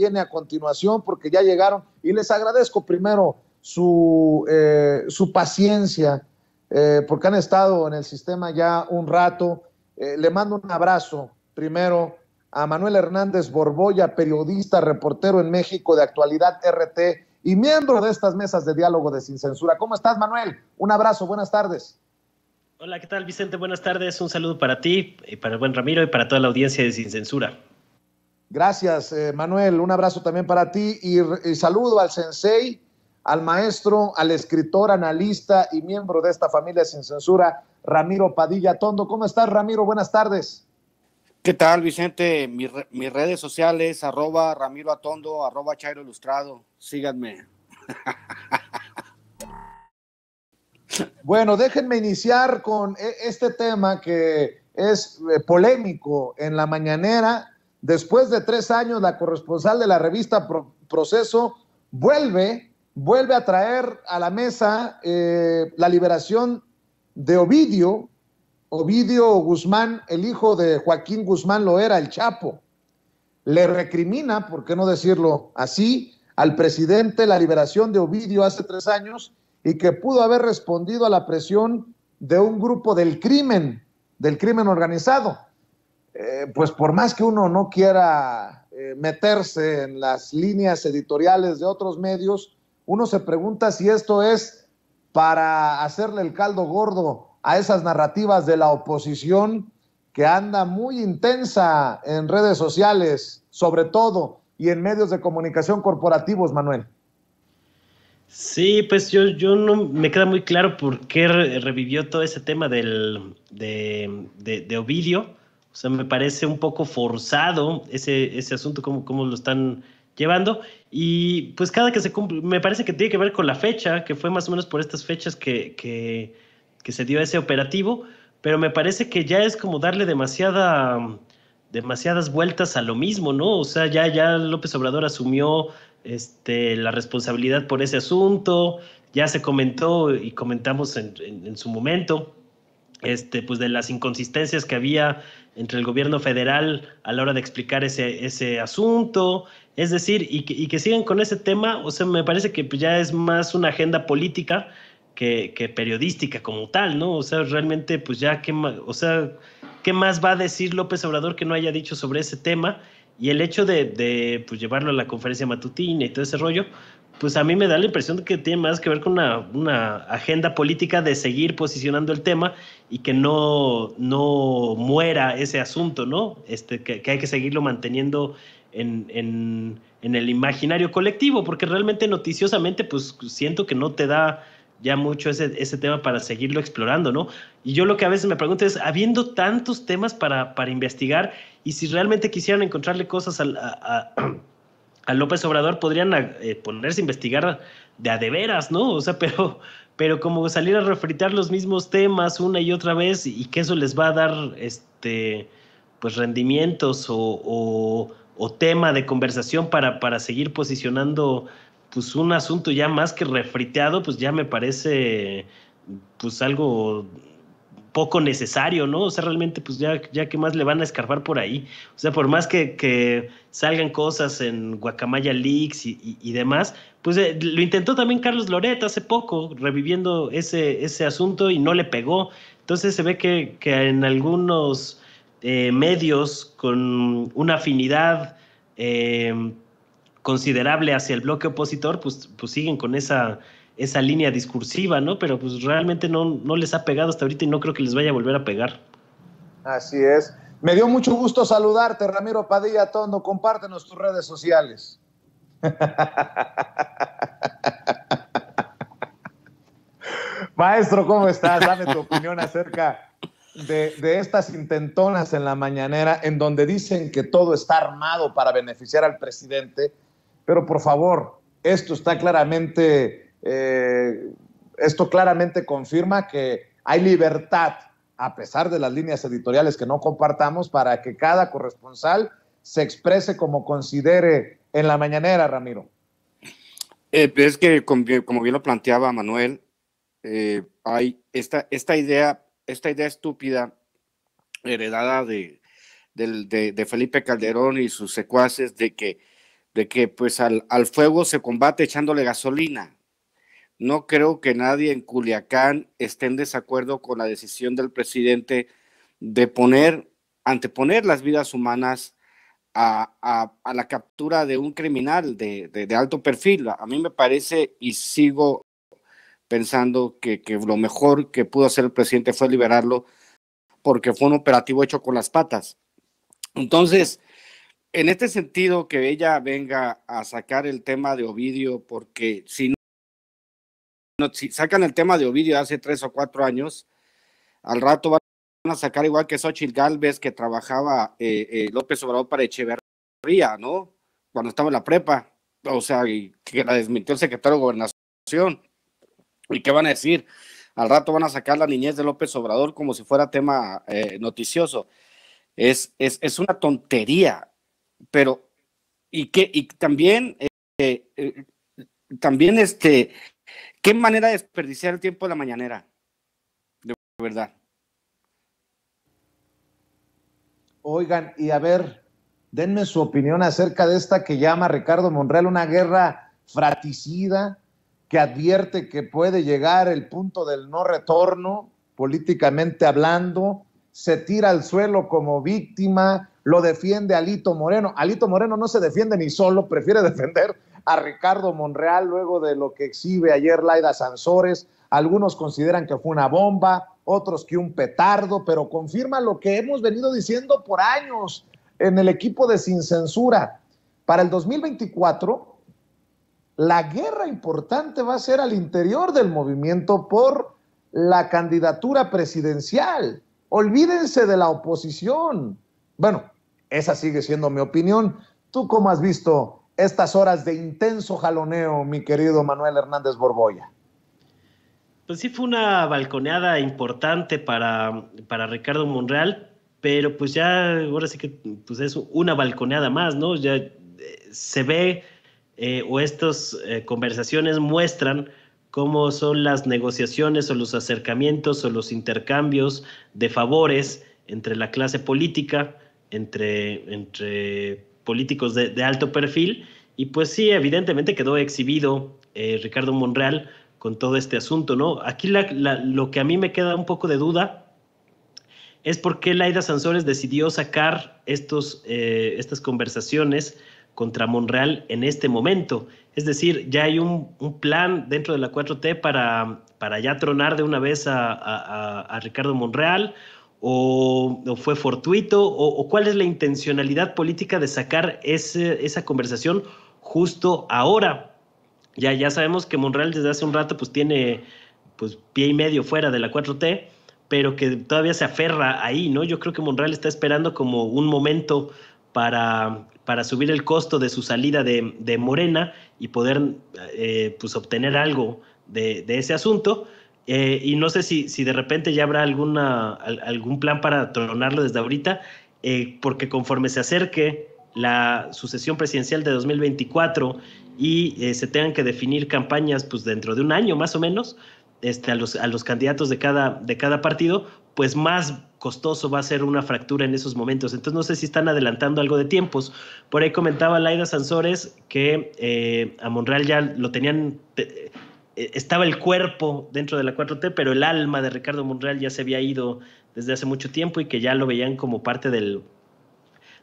viene a continuación porque ya llegaron y les agradezco primero su, eh, paciencia eh, porque han estado en el sistema ya un rato. Eh, le mando un abrazo primero a Manuel Hernández Borboya, periodista, reportero en México de actualidad RT y miembro de estas mesas de diálogo de Sin Censura. ¿Cómo estás, Manuel? Un abrazo, buenas tardes. Hola, ¿qué tal, Vicente? Buenas tardes. Un saludo para ti, y para el buen Ramiro y para toda la audiencia de Sin Censura. Gracias, eh, Manuel. Un abrazo también para ti y, saludo al sensei, al maestro, al escritor, analista y miembro de esta familia sin censura, Ramiro Padilla Tondo. ¿Cómo estás, Ramiro? Buenas tardes. ¿Qué tal, Vicente? mis redes sociales, arroba Ramiro Atondo, arroba Chairo Ilustrado. Síganme. Bueno, déjenme iniciar con e, este tema que es eh, polémico en la mañanera Después de tres años, la corresponsal de la revista Proceso vuelve, vuelve a traer a la mesa eh, la liberación de Ovidio, Ovidio Guzmán, el hijo de Joaquín Guzmán lo era el Chapo. Le recrimina, por qué no decirlo así, al presidente la liberación de Ovidio hace tres años y que pudo haber respondido a la presión de un grupo del crimen, del crimen organizado. Eh, pues por más que uno no quiera eh, meterse en las líneas editoriales de otros medios, uno se pregunta si esto es para hacerle el caldo gordo a esas narrativas de la oposición que anda muy intensa en redes sociales, sobre todo, y en medios de comunicación corporativos, Manuel. Sí, pues yo, no me queda muy claro por qué revivió todo ese tema del, de, de Ovidio o sea, me parece un poco forzado ese, asunto, cómo, lo están llevando. Y pues cada que se cumple, me parece que tiene que ver con la fecha, que fue más o menos por estas fechas que, se dio ese operativo, pero me parece que ya es como darle demasiada, demasiadas vueltas a lo mismo, ¿no? O sea, ya, ya López Obrador asumió este, la responsabilidad por ese asunto, ya se comentó y comentamos en, su momento, este, pues de las inconsistencias que había entre el gobierno federal a la hora de explicar ese, asunto, es decir, y que, y sigan con ese tema, o sea, me parece que pues, ya es más una agenda política que, periodística como tal, ¿no? O sea, realmente, pues ya, ¿qué o sea, ¿qué más va a decir López Obrador que no haya dicho sobre ese tema? Y el hecho de, pues, llevarlo a la conferencia matutina y todo ese rollo, pues a mí me da la impresión de que tiene más que ver con una, agenda política de seguir posicionando el tema y que no, no muera ese asunto, ¿no? Este, que, hay que seguirlo manteniendo en, el imaginario colectivo, porque realmente noticiosamente, pues siento que no te da ya mucho ese, tema para seguirlo explorando, ¿no? Y yo lo que a veces me pregunto es, habiendo tantos temas para, para investigar, y si realmente quisieran encontrarle cosas a a López Obrador podrían eh, ponerse a investigar de a de veras, ¿no? O sea, pero, pero como salir a refritar los mismos temas una y otra vez y que eso les va a dar este pues rendimientos o, tema de conversación para, para seguir posicionando pues un asunto ya más que refriteado, pues ya me parece pues algo poco necesario, ¿no? O sea, realmente, pues ya, ya que más le van a escarbar por ahí. O sea, por más que, salgan cosas en Guacamaya Leaks y, demás, pues eh, lo intentó también Carlos Loret hace poco, reviviendo ese, ese asunto y no le pegó. Entonces se ve que, en algunos eh, medios con una afinidad eh, considerable hacia el bloque opositor, pues, pues siguen con esa esa línea discursiva, ¿no? Pero pues realmente no, no les ha pegado hasta ahorita y no creo que les vaya a volver a pegar. Así es. Me dio mucho gusto saludarte, Ramiro Padilla Tondo. Compártenos tus redes sociales. Maestro, ¿cómo estás? Dame tu opinión acerca de, de, estas intentonas en la mañanera en donde dicen que todo está armado para beneficiar al presidente, pero por favor, esto está claramente eh, esto claramente confirma que hay libertad, a pesar de las líneas editoriales que no compartamos, para que cada corresponsal se exprese como considere en la mañanera, Ramiro. Eh, pues es que, como bien lo planteaba Manuel, eh, hay esta, esta, idea, esta idea estúpida heredada de, Felipe Calderón y sus secuaces de que, de que pues al fuego se combate echándole gasolina no creo que nadie en Culiacán esté en desacuerdo con la decisión del presidente de poner, anteponer las vidas humanas a, la captura de un criminal de, alto perfil. A mí me parece y sigo pensando que, que lo mejor que pudo hacer el presidente fue liberarlo porque fue un operativo hecho con las patas. Entonces, en este sentido, que ella venga a sacar el tema de Ovidio, porque si no si sacan el tema de Ovidio hace tres o cuatro años, al rato van a sacar igual que Xochitl Galvez, que trabajaba eh, eh, López Obrador para Echeverría, ¿no? Cuando estaba en la prepa, o sea, que la desmintió el secretario de Gobernación. ¿Y qué van a decir? Al rato van a sacar la niñez de López Obrador como si fuera tema eh, noticioso. Es, es, es, una tontería, pero, y que, y también, también este, Qué manera de desperdiciar el tiempo de la mañanera. De verdad. Oigan, y a ver, denme su opinión acerca de esta que llama Ricardo Monreal una guerra fraticida que advierte que puede llegar el punto del no retorno, políticamente hablando, se tira al suelo como víctima, lo defiende Alito Moreno. Alito Moreno no se defiende ni solo, prefiere defender a Ricardo Monreal luego de lo que exhibe ayer Laida Sansores. Algunos consideran que fue una bomba, otros que un petardo, pero confirma lo que hemos venido diciendo por años en el equipo de Sin Censura. Para el 2024, la guerra importante va a ser al interior del movimiento por la candidatura presidencial. Olvídense de la oposición. Bueno, esa sigue siendo mi opinión. ¿Tú cómo has visto estas horas de intenso jaloneo, mi querido Manuel Hernández Borboya? Pues sí fue una balconeada importante para, para Ricardo Monreal, pero pues ya ahora sí que pues es una balconeada más, ¿no? Ya eh, se ve eh, o estas eh, conversaciones muestran cómo son las negociaciones o los acercamientos o los intercambios de favores entre la clase política, entre, entre políticos de, alto perfil. Y pues sí, evidentemente quedó exhibido eh, Ricardo Monreal con todo este asunto, ¿no? Aquí lo que a mí me queda un poco de duda es por qué Laida Sansores decidió sacar estos, eh, estas conversaciones contra Monreal en este momento. Es decir, ya hay un, plan dentro de la 4T para, para ya tronar de una vez a Ricardo Monreal o, fue fortuito, o, cuál es la intencionalidad política de sacar esa conversación justo ahora. Ya, ya sabemos que Monreal desde hace un rato pues tiene pues, pie y medio fuera de la 4T, pero que todavía se aferra ahí, ¿no? Yo creo que Monreal está esperando como un momento para, para subir el costo de su salida de, de Morena y poder eh, pues, obtener algo de ese asunto. Eh, y no sé si, si de repente ya habrá alguna, algún plan para tronarlo desde ahorita, eh, porque conforme se acerque la sucesión presidencial de 2024 y eh, se tengan que definir campañas pues dentro de un año más o menos este, a, los, candidatos de cada, de cada partido, pues más costoso va a ser una fractura en esos momentos. Entonces no sé si están adelantando algo de tiempos. Por ahí comentaba Laida Sansores que a Monreal ya lo tenían, eh, estaba el cuerpo dentro de la 4T, pero el alma de Ricardo Monreal ya se había ido desde hace mucho tiempo y que ya lo veían como parte del,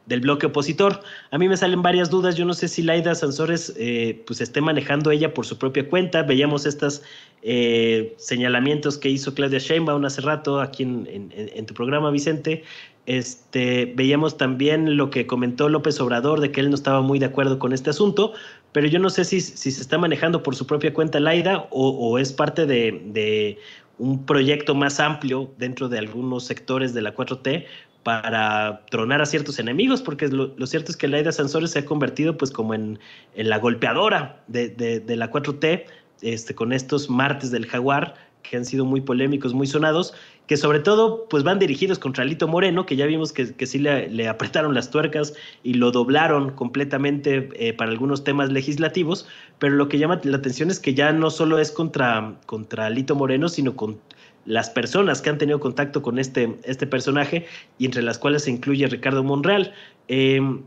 del bloque opositor. A mí me salen varias dudas. Yo no sé si Laida Sansores eh, pues esté manejando ella por su propia cuenta. Veíamos estos eh, señalamientos que hizo Claudia Sheinbaum hace rato aquí en, tu programa, Vicente. Este, veíamos también lo que comentó López Obrador de que él no estaba muy de acuerdo con este asunto, pero yo no sé si, se está manejando por su propia cuenta Laida o, o es parte de, de un proyecto más amplio dentro de algunos sectores de la 4T, para tronar a ciertos enemigos, porque lo, cierto es que Laida Sansores se ha convertido pues como en, la golpeadora de, la 4T, este, con estos martes del jaguar, que han sido muy polémicos, muy sonados, que sobre todo pues van dirigidos contra Lito Moreno, que ya vimos que, sí le, apretaron las tuercas y lo doblaron completamente eh, para algunos temas legislativos, pero lo que llama la atención es que ya no solo es contra, contra Lito Moreno, sino con, las personas que han tenido contacto con este, este personaje y entre las cuales se incluye Ricardo Monreal. Em,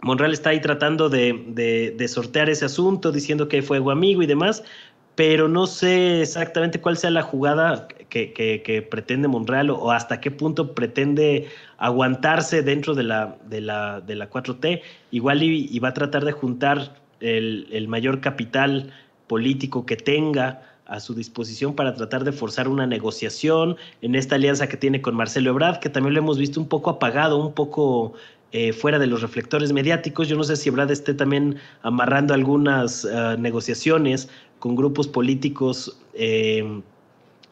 Monreal está ahí tratando de, sortear ese asunto, diciendo que fue fuego amigo y demás, pero no sé exactamente cuál sea la jugada que, pretende Monreal o, hasta qué punto pretende aguantarse dentro de la, de la, 4T. Igual y, va a tratar de juntar el, el mayor capital político que tenga a su disposición para tratar de forzar una negociación en esta alianza que tiene con Marcelo Ebrard, que también lo hemos visto un poco apagado, un poco eh, fuera de los reflectores mediáticos. Yo no sé si Ebrard esté también amarrando algunas eh, negociaciones con grupos políticos. Eh,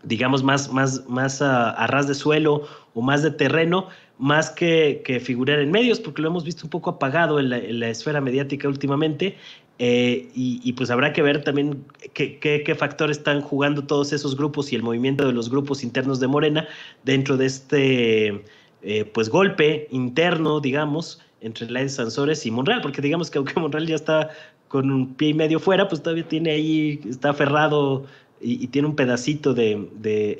digamos, más, más, más a, ras de suelo o más de terreno, más que, figurar en medios, porque lo hemos visto un poco apagado en la esfera mediática últimamente. Eh, y, pues habrá que ver también qué, factores están jugando todos esos grupos y el movimiento de los grupos internos de Morena dentro de este eh, pues, golpe interno, digamos, entre de Sansores y Monreal, porque digamos que aunque Monreal ya está con un pie y medio fuera, pues todavía tiene ahí, está aferrado y, tiene un pedacito de,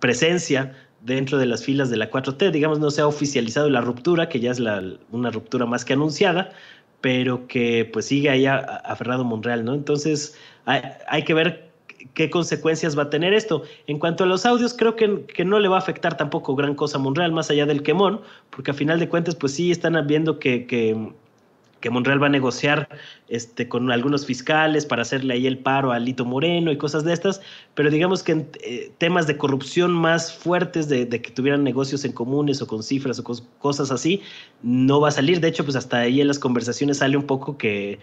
presencia dentro de las filas de la 4T, digamos, no se ha oficializado la ruptura, que ya es una ruptura más que anunciada, pero que pues sigue ahí aferrado Monreal, ¿no? Entonces hay, que ver qué consecuencias va a tener esto. En cuanto a los audios, creo que, que, no le va a afectar tampoco gran cosa a Monreal, más allá del quemón, porque a final de cuentas, pues sí, están viendo que, que que Monreal va a negociar este, con algunos fiscales para hacerle ahí el paro a Lito Moreno y cosas de estas, pero digamos que en eh, temas de corrupción más fuertes, de, que tuvieran negocios en comunes o con cifras o cosas así, no va a salir. De hecho, pues hasta ahí en las conversaciones sale un poco que,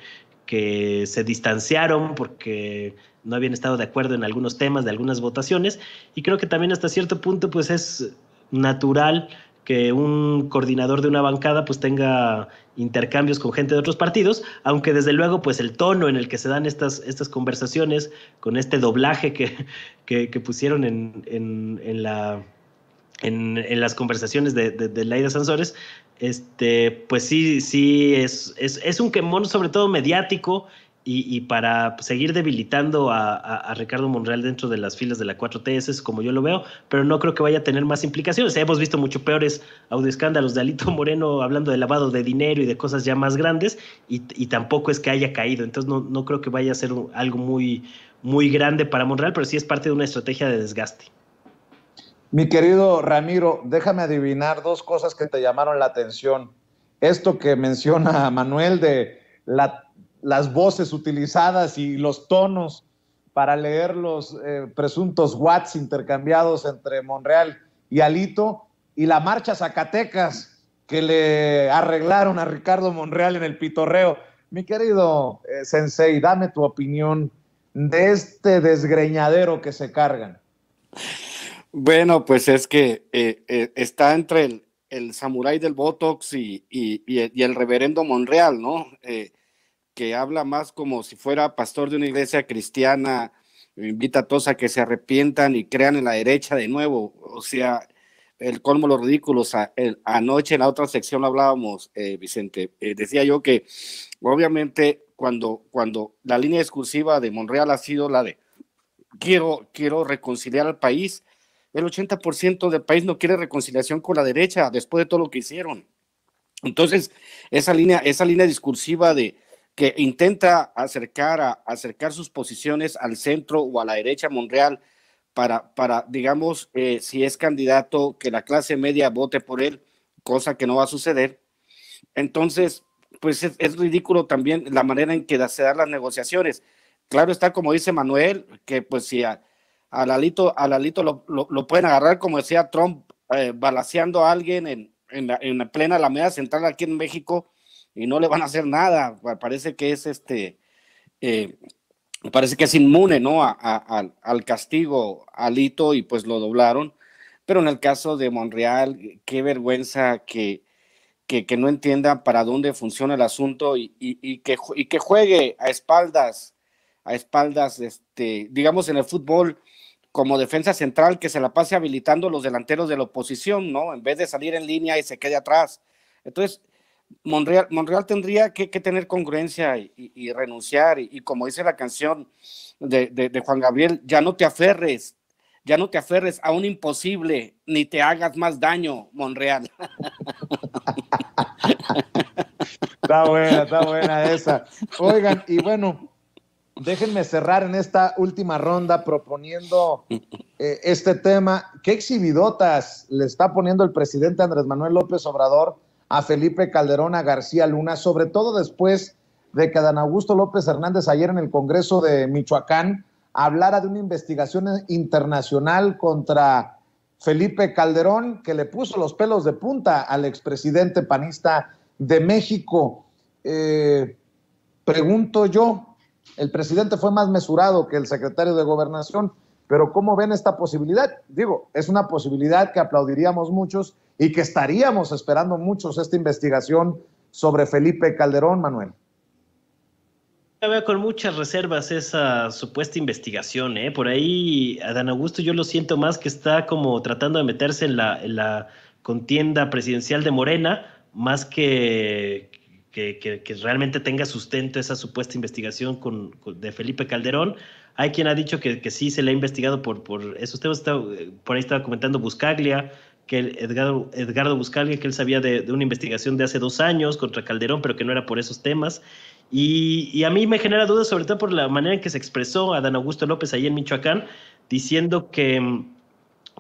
que se distanciaron porque no habían estado de acuerdo en algunos temas, de algunas votaciones, y creo que también hasta cierto punto pues es natural que un coordinador de una bancada pues tenga intercambios con gente de otros partidos, aunque desde luego pues el tono en el que se dan estas, estas conversaciones, con este doblaje que, que, pusieron en, la, en, las conversaciones de, de, de, Laida Sansores, este, pues sí, sí, es, es un quemón sobre todo mediático y, para seguir debilitando a, Ricardo Monreal dentro de las filas de la 4 ts es como yo lo veo, pero no creo que vaya a tener más implicaciones. Hemos visto mucho peores audioescándalos de Alito Moreno hablando de lavado de dinero y de cosas ya más grandes, y, tampoco es que haya caído. Entonces no, creo que vaya a ser algo muy, muy grande para Monreal, pero sí es parte de una estrategia de desgaste. Mi querido Ramiro, déjame adivinar dos cosas que te llamaron la atención. Esto que menciona Manuel de la las voces utilizadas y los tonos para leer los eh, presuntos watts intercambiados entre Monreal y Alito y la marcha Zacatecas que le arreglaron a Ricardo Monreal en el pitorreo. Mi querido eh, Sensei, dame tu opinión de este desgreñadero que se cargan. Bueno, pues es que eh, está entre el, Samurai samurái del Botox y, el reverendo Monreal, ¿no? que habla más como si fuera pastor de una iglesia cristiana, invita a todos a que se arrepientan y crean en la derecha de nuevo. O sea, el colmo los ridículos. anoche en la otra sección hablábamos, eh, Vicente. Eh, decía yo que obviamente cuando, cuando la línea discursiva de Monreal ha sido la de quiero, quiero reconciliar al país, el 80% del país no quiere reconciliación con la derecha después de todo lo que hicieron. Entonces, esa línea, esa línea discursiva de, que intenta acercar, acercar sus posiciones al centro o a la derecha Monreal para, para digamos, eh, si es candidato, que la clase media vote por él, cosa que no va a suceder. Entonces, pues es, ridículo también la manera en que se dan las negociaciones. Claro está, como dice Manuel, que pues si a, alito Lalito, lo, pueden agarrar, como decía Trump, eh, balaceando a alguien en, en la plena Alameda Central aquí en México, y no le van a hacer nada. Parece que es este, eh, parece que es inmune, ¿no? A, al, al castigo alito y pues lo doblaron. Pero en el caso de Monreal, eh, qué vergüenza que, que, no entienda para dónde funciona el asunto y, que, que juegue a espaldas, a espaldas, este, digamos en el fútbol como defensa central que se la pase habilitando los delanteros de la oposición, ¿no? En vez de salir en línea y se quede atrás. Entonces, Monreal, tendría que, tener congruencia y, renunciar. Y, como dice la canción de, Juan Gabriel, ya no te aferres, ya no te aferres a un imposible, ni te hagas más daño, Monreal. está buena, está buena esa. Oigan, y bueno, déjenme cerrar en esta última ronda proponiendo eh, este tema. ¿Qué exhibidotas le está poniendo el presidente Andrés Manuel López Obrador? a Felipe Calderón, a García Luna, sobre todo después de que Dan Augusto López Hernández ayer en el Congreso de Michoacán hablara de una investigación internacional contra Felipe Calderón, que le puso los pelos de punta al expresidente panista de México. Eh, pregunto yo, el presidente fue más mesurado que el secretario de gobernación. Pero ¿cómo ven esta posibilidad? Digo, es una posibilidad que aplaudiríamos muchos y que estaríamos esperando muchos esta investigación sobre Felipe Calderón, Manuel. Yo veo con muchas reservas esa supuesta investigación, ¿eh? Por ahí Adán Augusto yo lo siento más que está como tratando de meterse en la contienda presidencial de Morena, más que, que, realmente tenga sustento esa supuesta investigación con, de Felipe Calderón. Hay quien ha dicho que, sí se le ha investigado por, por esos temas. Eh, por ahí estaba comentando Buscaglia, que Edgardo, Buscaglia, que él sabía de, una investigación de hace dos años contra Calderón, pero que no era por esos temas. Y, a mí me genera dudas, sobre todo por la manera en que se expresó a Adán Augusto López ahí en Michoacán, diciendo que,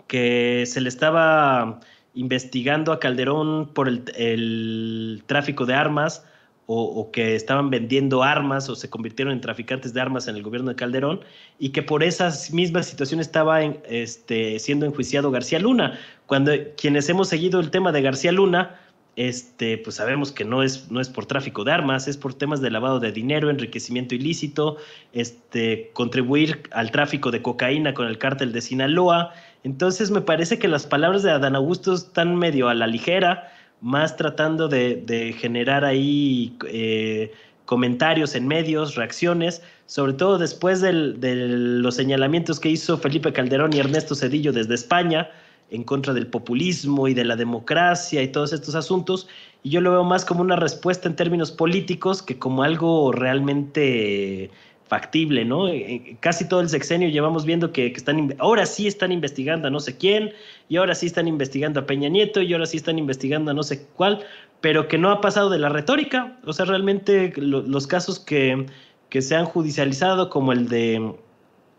que se le estaba investigando a Calderón por el, tráfico de armas o, que estaban vendiendo armas o se convirtieron en traficantes de armas en el gobierno de Calderón y que por esa misma situación estaba este, siendo enjuiciado García Luna. Cuando quienes hemos seguido el tema de García Luna, este, pues sabemos que no es, no es por tráfico de armas, es por temas de lavado de dinero, enriquecimiento ilícito, este, contribuir al tráfico de cocaína con el cártel de Sinaloa. Entonces me parece que las palabras de Adán Augusto están medio a la ligera, más tratando de, generar ahí eh, comentarios en medios, reacciones, sobre todo después de los señalamientos que hizo Felipe Calderón y Ernesto Cedillo desde España en contra del populismo y de la democracia y todos estos asuntos. Y yo lo veo más como una respuesta en términos políticos que como algo realmente factible, ¿no? Eh, eh, casi todo el sexenio llevamos viendo que, están, ahora sí están investigando a no sé quién, y ahora sí están investigando a Peña Nieto, y ahora sí están investigando a no sé cuál, pero que no ha pasado de la retórica. O sea, realmente los casos que, que se han judicializado, como el de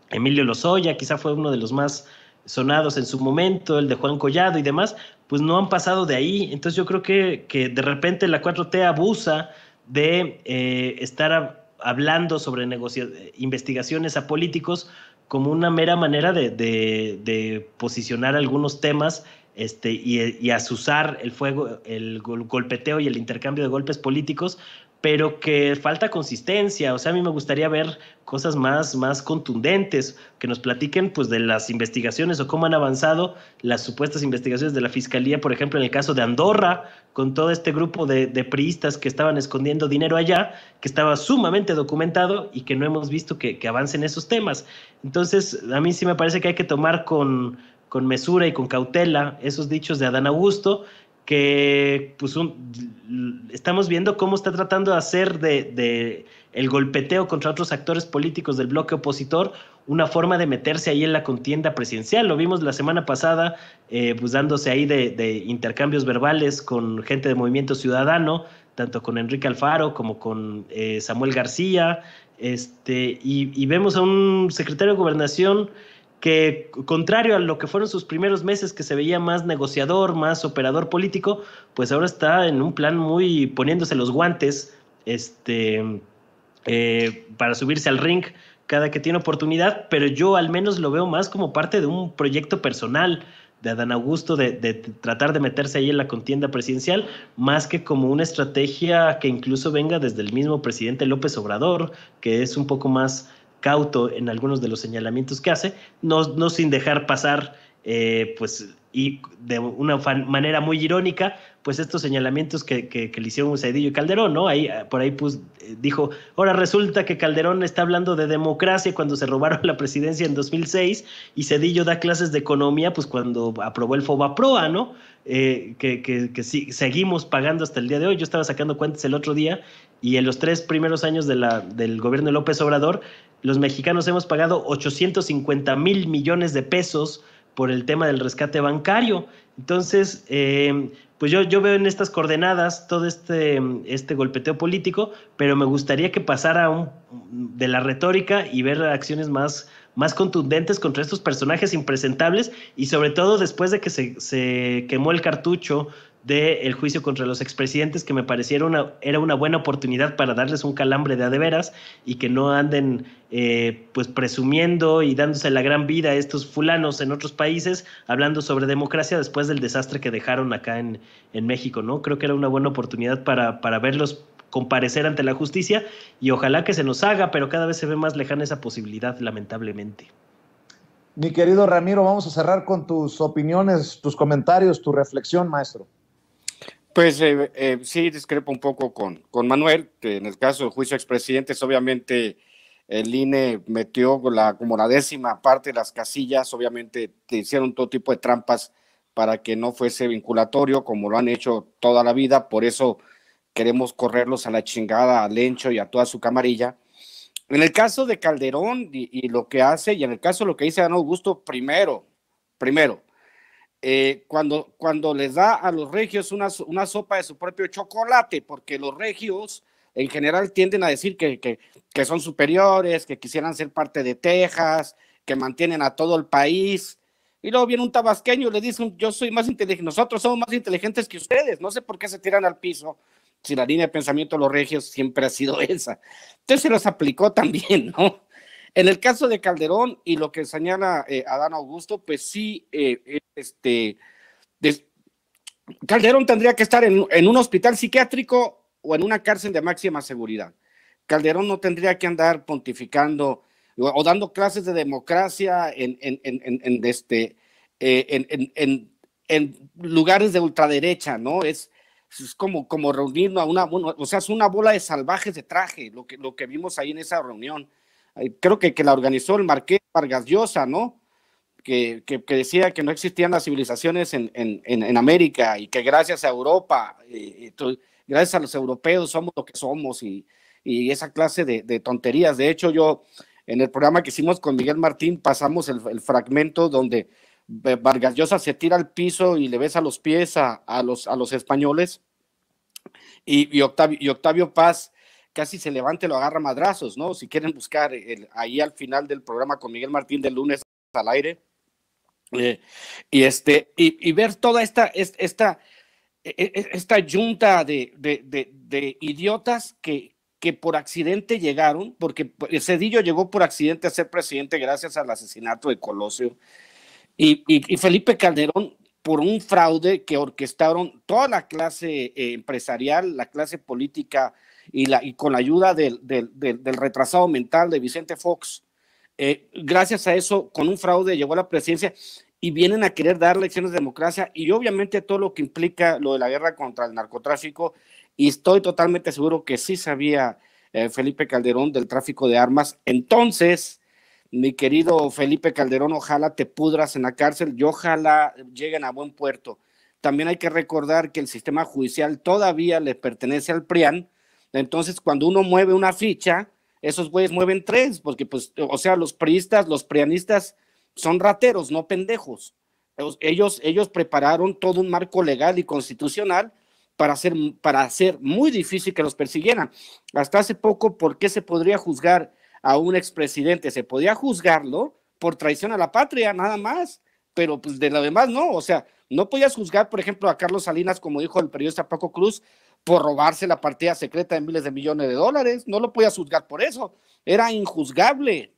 Emilio Lozoya, quizá fue uno de los más sonados en su momento, el de Juan Collado y demás, pues no han pasado de ahí. Entonces yo creo que, de repente la 4T abusa de eh, estar hablando sobre investigaciones a políticos como una mera manera de, de, posicionar algunos temas este, y, y asusar el fuego, el golpeteo y el intercambio de golpes políticos pero que falta consistencia. O sea, a mí me gustaría ver cosas más, más contundentes, que nos platiquen pues, de las investigaciones o cómo han avanzado las supuestas investigaciones de la Fiscalía, por ejemplo, en el caso de Andorra, con todo este grupo de, priistas que estaban escondiendo dinero allá, que estaba sumamente documentado y que no hemos visto que, avancen esos temas. Entonces, a mí sí me parece que hay que tomar con, con mesura y con cautela esos dichos de Adán Augusto que pues estamos viendo cómo está tratando de hacer de, el golpeteo contra otros actores políticos del bloque opositor una forma de meterse ahí en la contienda presidencial. Lo vimos la semana pasada, eh, pues dándose ahí de, intercambios verbales con gente de Movimiento Ciudadano, tanto con Enrique Alfaro como con eh, Samuel García, este, y, vemos a un secretario de Gobernación que contrario a lo que fueron sus primeros meses, que se veía más negociador, más operador político, pues ahora está en un plan muy poniéndose los guantes este, eh, para subirse al ring cada que tiene oportunidad, pero yo al menos lo veo más como parte de un proyecto personal de Adán Augusto de, de, tratar de meterse ahí en la contienda presidencial, más que como una estrategia que incluso venga desde el mismo presidente López Obrador, que es un poco más cauto en algunos de los señalamientos que hace, no, sin dejar pasar, eh, pues, y de una manera muy irónica, pues estos señalamientos que, le hicieron Cedillo y Calderón, ¿no? Ahí, eh, por ahí pues, eh, dijo, ahora resulta que Calderón está hablando de democracia cuando se robaron la presidencia en 2006 y Cedillo da clases de economía, pues cuando aprobó el FOBA PROA, ¿no? que, que, seguimos pagando hasta el día de hoy. Yo estaba sacando cuentas el otro día y en los tres primeros años del gobierno de López Obrador, los mexicanos hemos pagado 850 mil millones de pesos por el tema del rescate bancario. Entonces, em, pues yo, veo en estas coordenadas todo este, este golpeteo político, pero me gustaría que pasara de la retórica y ver acciones más, más contundentes contra estos personajes impresentables y sobre todo después de que se, se quemó el cartucho del juicio contra los expresidentes que me pareciera una, era una buena oportunidad para darles un calambre de adeveras y que no anden eh, pues presumiendo y dándose la gran vida a estos fulanos en otros países hablando sobre democracia después del desastre que dejaron acá en, en México, ¿no? Creo que era una buena oportunidad para, para verlos comparecer ante la justicia y ojalá que se nos haga, pero cada vez se ve más lejana esa posibilidad, lamentablemente. Mi querido Ramiro, vamos a cerrar con tus opiniones, tus comentarios, tu reflexión, maestro. Pues eh, eh, sí, discrepo un poco con, con Manuel, que en el caso del juicio expresidentes, obviamente el INE metió la, como la décima parte de las casillas, obviamente te hicieron todo tipo de trampas para que no fuese vinculatorio, como lo han hecho toda la vida, por eso queremos correrlos a la chingada, a Lencho y a toda su camarilla. En el caso de Calderón y, lo que hace, y en el caso de lo que dice Dan Augusto, primero, primero, eh, cuando, cuando les da a los regios una, una, sopa de su propio chocolate, porque los regios en general tienden a decir que, que, son superiores, que quisieran ser parte de Texas, que mantienen a todo el país. Y luego viene un tabasqueño y le dice, yo soy más inteligente, nosotros somos más inteligentes que ustedes, no sé por qué se tiran al piso, si la línea de pensamiento de los regios siempre ha sido esa. Entonces se los aplicó también, ¿no? En el caso de Calderón y lo que señala eh, Adán Augusto, pues sí, eh, este, Calderón tendría que estar en, un hospital psiquiátrico o en una cárcel de máxima seguridad. Calderón no tendría que andar pontificando o, dando clases de democracia en, este, eh, en, lugares de ultraderecha, ¿no? Es, es como, como reunirnos a una, o sea, es una bola de salvajes de traje, lo que, lo que vimos ahí en esa reunión. Eh, creo que, que la organizó el marqués Vargas Llosa, ¿no? Que, que, decía que no existían las civilizaciones en, en, en América y que gracias a Europa, eh, eh, gracias a los europeos somos lo que somos y, y esa clase de, de, tonterías. De hecho, yo en el programa que hicimos con Miguel Martín pasamos el, el fragmento donde Vargas Llosa se tira al piso y le besa los pies a, a los, a los españoles y, Octavio, Octavio Paz casi se levante, lo agarra madrazos, ¿no? Si quieren buscar ahí al final del programa con Miguel Martín del lunes al aire. Eh, y este, y, ver toda esta, esta, e, e, e, esta yunta de, idiotas que, que por accidente llegaron, porque Cedillo llegó por accidente a ser presidente gracias al asesinato de Colosio, y, Felipe Calderón por un fraude que orquestaron toda la clase eh, empresarial, la clase política y, la, y con la ayuda del, retrasado mental de Vicente Fox, eh, gracias a eso, con un fraude llegó a la presidencia y vienen a querer dar lecciones de democracia y obviamente todo lo que implica lo de la guerra contra el narcotráfico y estoy totalmente seguro que sí sabía eh, Felipe Calderón del tráfico de armas. Entonces, mi querido Felipe Calderón, ojalá te pudras en la cárcel y ojalá lleguen a buen puerto. También hay que recordar que el sistema judicial todavía le pertenece al PRIAN entonces, cuando uno mueve una ficha, esos güeyes mueven tres, porque pues, o sea, los priistas, los prianistas son rateros, no pendejos. Ellos, ellos prepararon todo un marco legal y constitucional para hacer, para hacer muy difícil que los persiguieran. Hasta hace poco, ¿por qué se podría juzgar a un expresidente? Se podía juzgarlo por traición a la patria, nada más, pero pues de lo demás no, o sea, no podías juzgar, por ejemplo, a Carlos Salinas, como dijo el periodista Paco Cruz, por robarse la partida secreta de miles de millones de dólares. No lo podía juzgar por eso. Era injuzgable.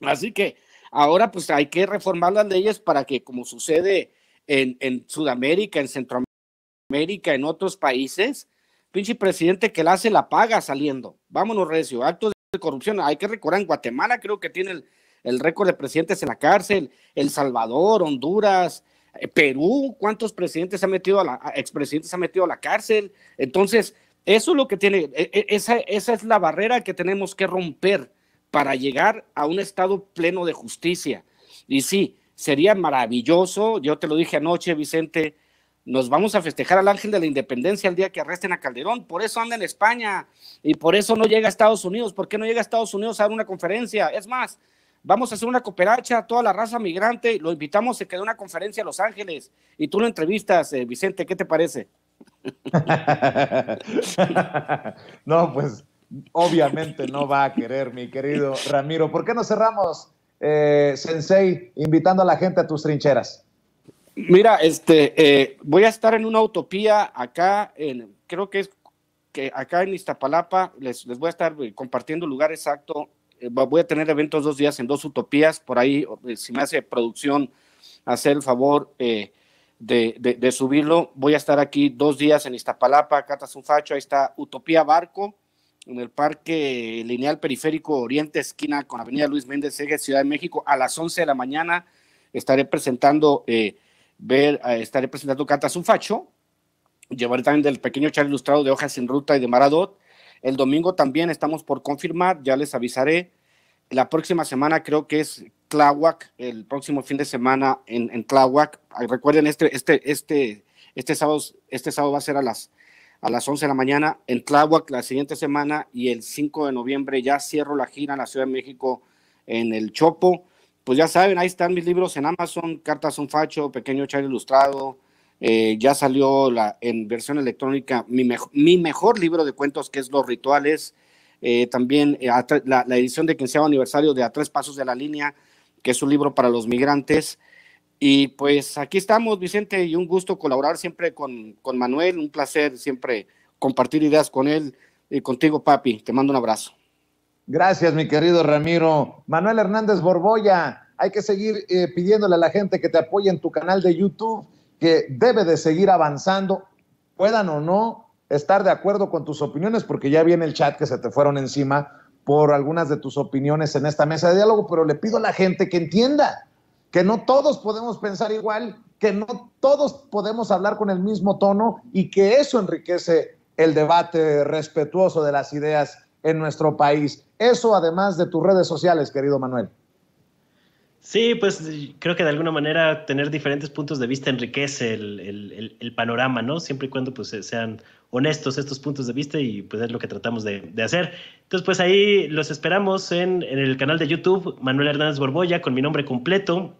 Así que ahora pues hay que reformar las leyes para que como sucede en, Sudamérica, en Centroamérica, en otros países, pinche presidente que la hace la paga saliendo. Vámonos, Recio. Actos de corrupción. Hay que recordar, en Guatemala creo que tiene el, el récord de presidentes en la cárcel, El Salvador, Honduras, Perú, cuántos presidentes ha metido a la, expresidentes ha metido a la cárcel. Entonces, eso es lo que tiene, e, e, esa, esa es la barrera que tenemos que romper para llegar a un estado pleno de justicia. Y sí, sería maravilloso, yo te lo dije anoche, Vicente, nos vamos a festejar al ángel de la independencia el día que arresten a Calderón, por eso anda en España y por eso no llega a Estados Unidos, ¿por qué no llega a Estados Unidos a dar una conferencia? Es más, vamos a hacer una cooperacha a toda la raza migrante, lo invitamos, se quedó una conferencia a Los Ángeles y tú lo entrevistas, eh, Vicente, ¿qué te parece? no, pues obviamente no va a querer, mi querido Ramiro. ¿Por qué no cerramos, eh, Sensei, invitando a la gente a tus trincheras? Mira, este, eh, voy a estar en una utopía acá, creo que es que acá en Iztapalapa, les, les voy a estar compartiendo el lugar exacto eh, voy a tener eventos dos días en dos utopías, por ahí, eh, si me hace producción, hacer el favor eh, de, de, subirlo. Voy a estar aquí dos días en Iztapalapa, Catazunfacho, ahí está Utopía Barco, en el Parque Lineal Periférico Oriente, esquina con Avenida Luis Méndez Ege, Ciudad de México, a las 11 de la mañana estaré presentando, eh, ver, estaré presentando Catazunfacho, llevaré también del pequeño char ilustrado de Hojas sin Ruta y de Maradot, el domingo también estamos por confirmar, ya les avisaré. La próxima semana creo que es Tláhuac, el próximo fin de semana en, en Recuerden, este, este, este, este, sábado, este sábado va a ser a las, a las 11 de la mañana en Tláhuac la siguiente semana y el 5 de noviembre ya cierro la gira en la Ciudad de México en el Chopo. Pues ya saben, ahí están mis libros en Amazon, Cartas un Facho, Pequeño Char Ilustrado, eh, ya salió la, en versión electrónica mi, mejor libro de cuentos, que es Los Rituales. Eh, también eh, la, edición de 15 aniversario de A Tres Pasos de la Línea, que es un libro para los migrantes. Y pues aquí estamos, Vicente, y un gusto colaborar siempre con, con Manuel. Un placer siempre compartir ideas con él y contigo, papi. Te mando un abrazo. Gracias, mi querido Ramiro. Manuel Hernández Borboya, hay que seguir pidiéndole a la gente que te apoye en tu canal de YouTube que debe de seguir avanzando, puedan o no estar de acuerdo con tus opiniones, porque ya viene el chat que se te fueron encima por algunas de tus opiniones en esta mesa de diálogo, pero le pido a la gente que entienda que no todos podemos pensar igual, que no todos podemos hablar con el mismo tono y que eso enriquece el debate respetuoso de las ideas en nuestro país. Eso además de tus redes sociales, querido Manuel. Sí, pues creo que de alguna manera tener diferentes puntos de vista enriquece el, panorama, ¿no? Siempre y cuando pues, sean honestos estos puntos de vista y pues es lo que tratamos de, hacer. Entonces pues ahí los esperamos en, en, el canal de YouTube Manuel Hernández Borboya con mi nombre completo,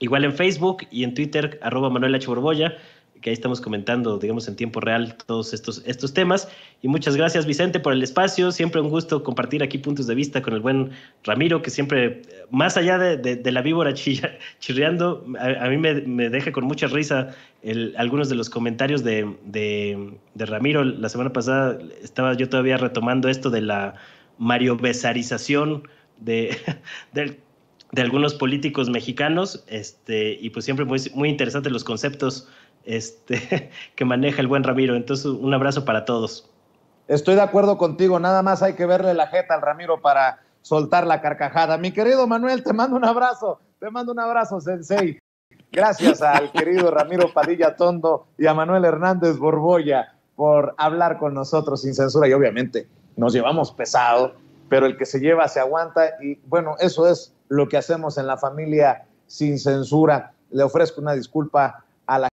igual en Facebook y en Twitter arroba Manuel H. Borboya que ahí estamos comentando, digamos, en tiempo real todos estos, estos temas. Y muchas gracias, Vicente, por el espacio. Siempre un gusto compartir aquí puntos de vista con el buen Ramiro, que siempre, más allá de, de, la víbora chirriando, a, mí me, me, deja con mucha risa algunos de los comentarios de, de, Ramiro. La semana pasada estaba yo todavía retomando esto de la Mario de, de algunos políticos mexicanos, este, y pues siempre muy, muy interesantes los conceptos este, que maneja el buen Ramiro. Entonces, un abrazo para todos. Estoy de acuerdo contigo, nada más hay que verle la jeta al Ramiro para soltar la carcajada. Mi querido Manuel, te mando un abrazo, te mando un abrazo, Sensei. Gracias al querido Ramiro Padilla Tondo y a Manuel Hernández Borboya por hablar con nosotros sin censura y obviamente nos llevamos pesado, pero el que se lleva se aguanta y bueno, eso es lo que hacemos en la familia sin censura. Le ofrezco una disculpa a la